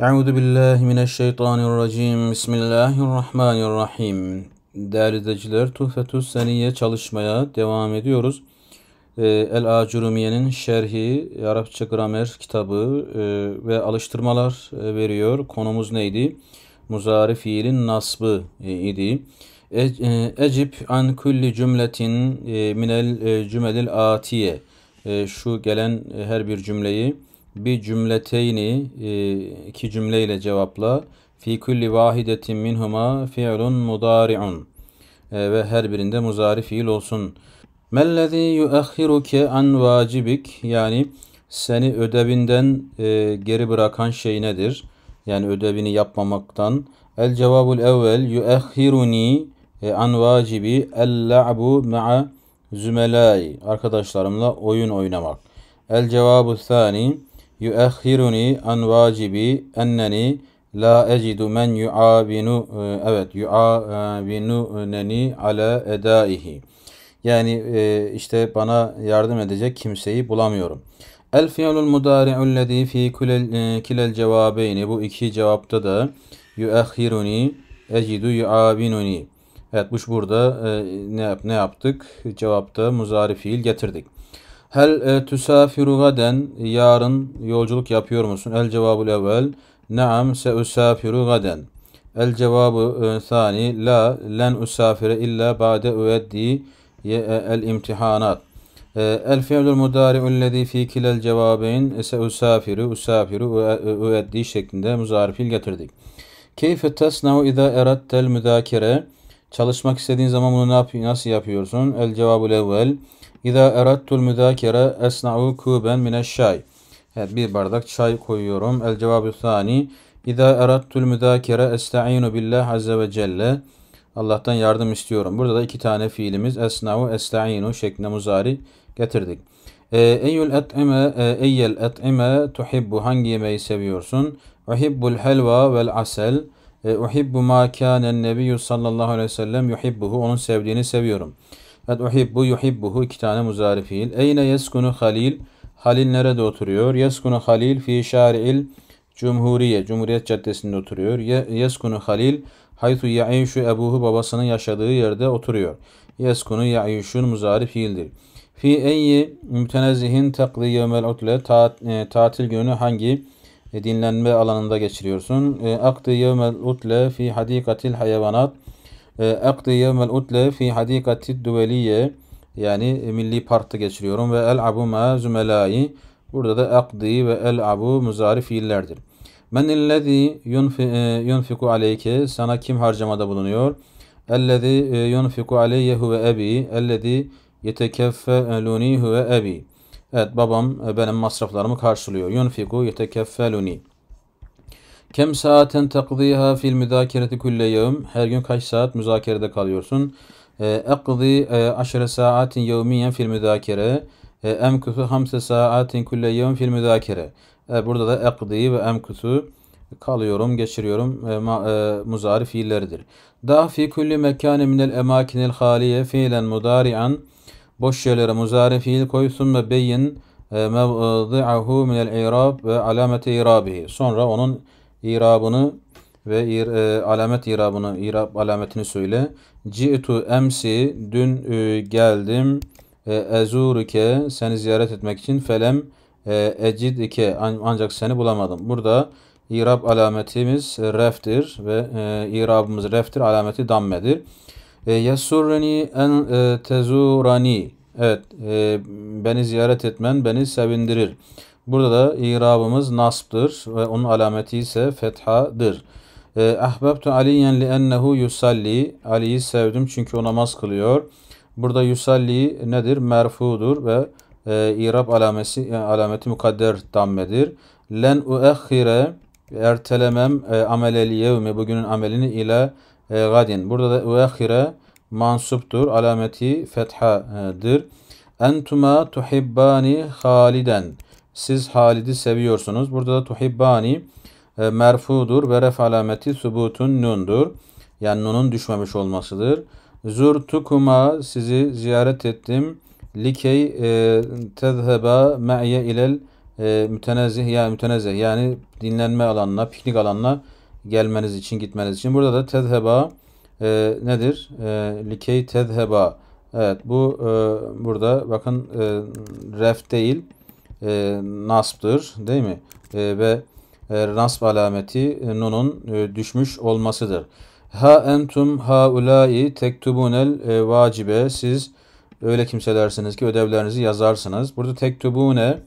Euzu billahi mineşşeytanirracim. Bismillahirrahmanirrahim. Değerli izleyiciler, Tuhfetüs Seniye çalışmaya devam ediyoruz. Ee, El Acurumiye'nin şerhi, Arapça gramer kitabı e, ve alıştırmalar e, veriyor. Konumuz neydi? Muzari fiilin nasbı e, idi. Ecip an kulli cümletin minel cümelil atiye. Şu gelen her bir cümleyi bir cümleteyni e, iki cümleyle cevapla. Fi kulli vahidetin minhuma fi'lun mudari'un. E, ve her birinde muzari fiil olsun. Mellezî yuahhiruke an vacibik. Yani seni ödevinden e, geri bırakan şey nedir? Yani ödevini yapmamaktan. El cevabul evvel yuahhiruni an vacibi el la'bu ma'a zümelai. Arkadaşlarımla oyun oynamak. El cevabu thani yuahhiruni an vacibi enneni la ecidu men yuabinu e, evet yuabinu neni ala edaihi. Yani e, işte bana yardım edecek kimseyi bulamıyorum. El fiilul mudari'u lezî fi e, kilel cevabeyni. Bu iki cevapta da yuahhiruni ecidu yuabinuni. Evet bu burada ne, ne yaptık? Cevapta muzari fiil getirdik. Hel tusafiru gaden? Yarın yolculuk yapıyor musun? El cevabı evvel. Naam se usafiru gaden. El cevabı sani. E, la len usafire illa ba'de üeddi e, el imtihanat. E, el fi'lul mudari'u lezi fi kilel cevabeyn se usafiru usafiru üeddi şeklinde muzarifil getirdik. Keyfe tasnau izâ erattel müzakere. Çalışmak istediğin zaman bunu ne yap nasıl yapıyorsun? El cevabı evvel. İza erattul müzakere esna'u kuben mineşşay. Evet bir bardak çay koyuyorum. El cevabü sani. İza erattul müzakere esta'inu billah azze ve celle. Allah'tan yardım istiyorum. Burada da iki tane fiilimiz esna'u esta'inu şeklinde muzari getirdik. E, Eyyül et'ime e, eyyel et'ime tuhibbu hangi yemeği seviyorsun? Uhibbul helva vel asel. E, Uhibbu ma kânen nebiyyü sallallahu aleyhi ve sellem yuhibbuhu. Onun sevdiğini seviyorum. Et uhibbu yuhibbuhu iki tane muzari fiil. Eyne yeskunu halil. Halil nerede oturuyor? Yeskunu halil fi şari'il cumhuriye. Cumhuriyet Caddesi'nde oturuyor. Yeskunu halil. Haytu ya'işu ebuhu babasının yaşadığı yerde oturuyor. Yeskunu ya'işun muzari fiildir. Fi eyyi mütenezzihin takli yevmel utle. E, tatil günü hangi e, dinlenme alanında geçiriyorsun? E, akdi yevmel utle fi hadikatil hayvanat Akdi yevmel utle fi hadikati duveliye yani e, milli parkta geçiriyorum ve el abu ma zümelayi burada da akdi ve el abu muzari fiillerdir. Men illezi e, yunfiku aleyke sana kim harcamada bulunuyor? Ellezi e, yunfiku aleyye huve ebi ellezi yetekeffeluni huve ebi Evet babam benim masraflarımı karşılıyor. Yunfiku yetekeffeluni. Kem saaten takdiha fil müzakereti kulle yevm. Her gün kaç saat müzakerede kalıyorsun? Ekdi e, aşere saatin yevmiyen fil müzakere. E, emkutu hamse saatin kulle yevm fil müzakere. E, burada da ekdi ve emkutu kalıyorum, geçiriyorum e, ma, e, muzari fiilleridir. Da fi kulli mekane minel emakinel haliye fiilen mudari'an boş yerlere muzari fiil koysun ve beyin mevdi'ahu minel irab ve alamete irabihi. Sonra onun irabını ve ir, e, alamet irabını, irab alametini söyle. Ci'tu emsi dün e, geldim e, ezuruke seni ziyaret etmek için felem e, ecidike an, ancak seni bulamadım. Burada irab alametimiz reftir ve e, irabımız reftir alameti dammedir. E, Yasurreni en e, tezurani Evet, e, beni ziyaret etmen beni sevindirir. Burada da irabımız nasptır ve onun alameti ise fethadır. E, ahbabtu aliyen li ennehu yusalli. Ali'yi sevdim çünkü o namaz kılıyor. Burada yusalli nedir? Merfudur ve e, irab alameti yani e, alameti mukadder dammedir. Len uehhire ertelemem e, amelel yevmi bugünün amelini ile e, gadin. Burada da uehhire mansuptur. Alameti fethadır. Entuma tuhibbani haliden. Siz Halid'i seviyorsunuz. Burada da tuhibbani e, merfudur ve ref alameti subutun nundur. Yani nunun düşmemiş olmasıdır. Zurtukuma sizi ziyaret ettim. Likey e, tezheba me'ye ilel e, mütenezih ya mütenezih yani dinlenme alanına, piknik alanına gelmeniz için, gitmeniz için. Burada da tezheba e, nedir? E, Likey tezheba. Evet bu e, burada bakın e, ref değil e, nasb'dır değil mi? E, ve e, nasb alameti e, nunun e, düşmüş olmasıdır. Ha entum ha ulai tektubunel e, vacibe siz öyle kimselersiniz ki ödevlerinizi yazarsınız. Burada tektubune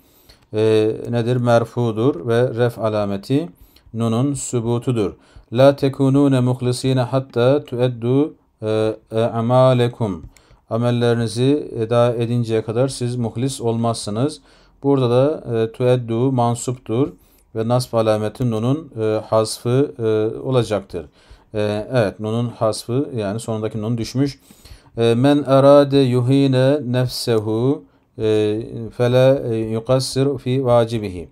e, nedir? Merfudur ve ref alameti nunun sübutudur. La tekunune muhlisine hatta tueddu e, e, amalekum. Amellerinizi eda edinceye kadar siz muhlis olmazsınız. Burada da e, tueddu mansuptur ve nasb alameti nunun e, hasfı e, olacaktır. E, evet nunun hasfı yani sonundaki nun düşmüş. E, men erade yuhine nefsehu e, fele yukassir fi vacibihi.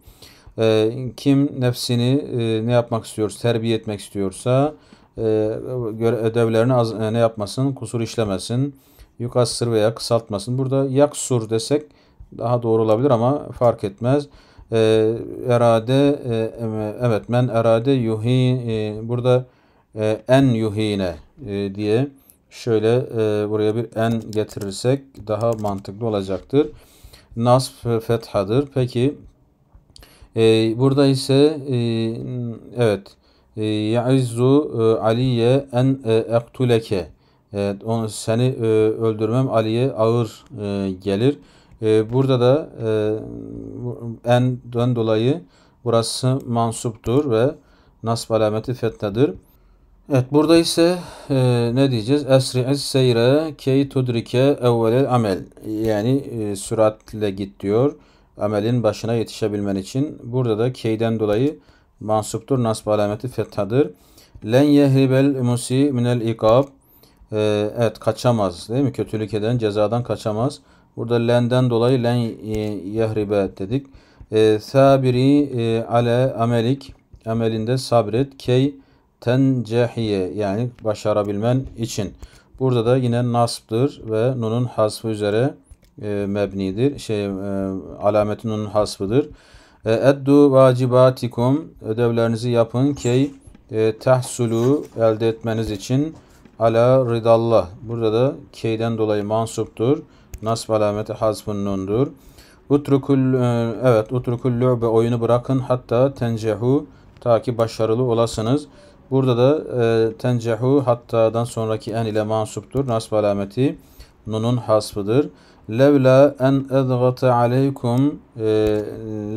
E, kim nefsini e, ne yapmak istiyorsa, terbiye etmek istiyorsa e, ödevlerini az, e, ne yapmasın, kusur işlemesin, yukassır veya kısaltmasın. Burada yaksur desek daha doğru olabilir ama fark etmez. E, erade e, evet men erade yuhi e, burada e, en yuhine e, diye şöyle e, buraya bir en getirirsek daha mantıklı olacaktır. Nasf fethadır. Peki e, burada ise e, evet e, Ya'izzu e, Aliye en e, ektuleke Evet, onu seni e, öldürmem Ali'ye ağır e, gelir. Ee, burada da e, en en'den dolayı burası mansuptur ve nasb alameti fettedir. Evet burada ise e, ne diyeceğiz? Esri es seyre key tudrike evvelel amel. Yani e, süratle git diyor. Amelin başına yetişebilmen için. Burada da keyden dolayı mansuptur. Nasb alameti fethadır. Len yehribel musi minel ikab. E, ee, evet kaçamaz değil mi? Kötülük eden cezadan kaçamaz. Burada lenden dolayı len e, yahribe dedik. E, sabiri e, ale amelik amelinde sabret key tencehiye yani başarabilmen için. Burada da yine nasptır ve nunun hasfı üzere e, mebnidir. Şey e, alameti nunun hasfıdır. E, eddu vacibatikum ödevlerinizi yapın key e, tahsulu elde etmeniz için ala ridallah. Burada da keyden dolayı mansuptur. Nasb alameti hazfun nundur. Utrukul, e, evet, utrukul lü'be oyunu bırakın hatta tencehu ta ki başarılı olasınız. Burada da e, tencehu hattadan sonraki en ile mansuptur. Nasb alameti nunun hasfıdır. Levla en edgata aleykum e,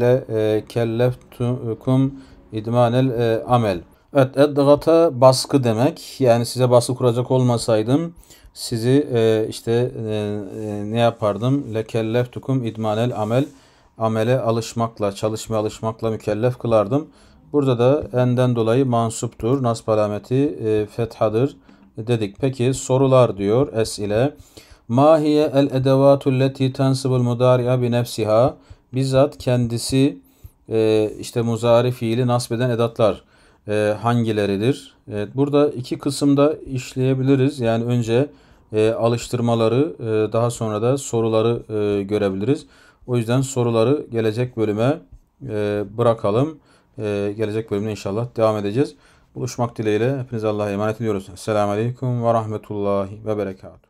le e, kelleftukum idmanel e, amel. Evet, edgata baskı demek. Yani size baskı kuracak olmasaydım sizi e, işte e, e, ne yapardım? Lekelleftukum idmanel amel. Amele alışmakla, çalışmaya alışmakla mükellef kılardım. Burada da enden dolayı mansuptur. Nasb alameti e, fethadır dedik. Peki sorular diyor es ile. Ma el edevatul leti tensibul mudari'a bi nefsiha. Bizzat kendisi e, işte muzari fiili nasbeden edatlar e, hangileridir? Evet, burada iki kısımda işleyebiliriz. Yani önce e, alıştırmaları e, daha sonra da soruları e, görebiliriz. O yüzden soruları gelecek bölüme e, bırakalım. E, gelecek bölümde inşallah devam edeceğiz. Buluşmak dileğiyle hepinize Allah'a emanet ediyoruz. Selamun Aleyküm ve Rahmetullahi ve Berekatuhu.